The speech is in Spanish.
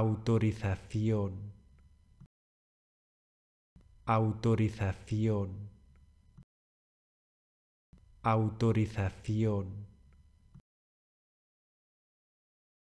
autorización, autorización, autorización.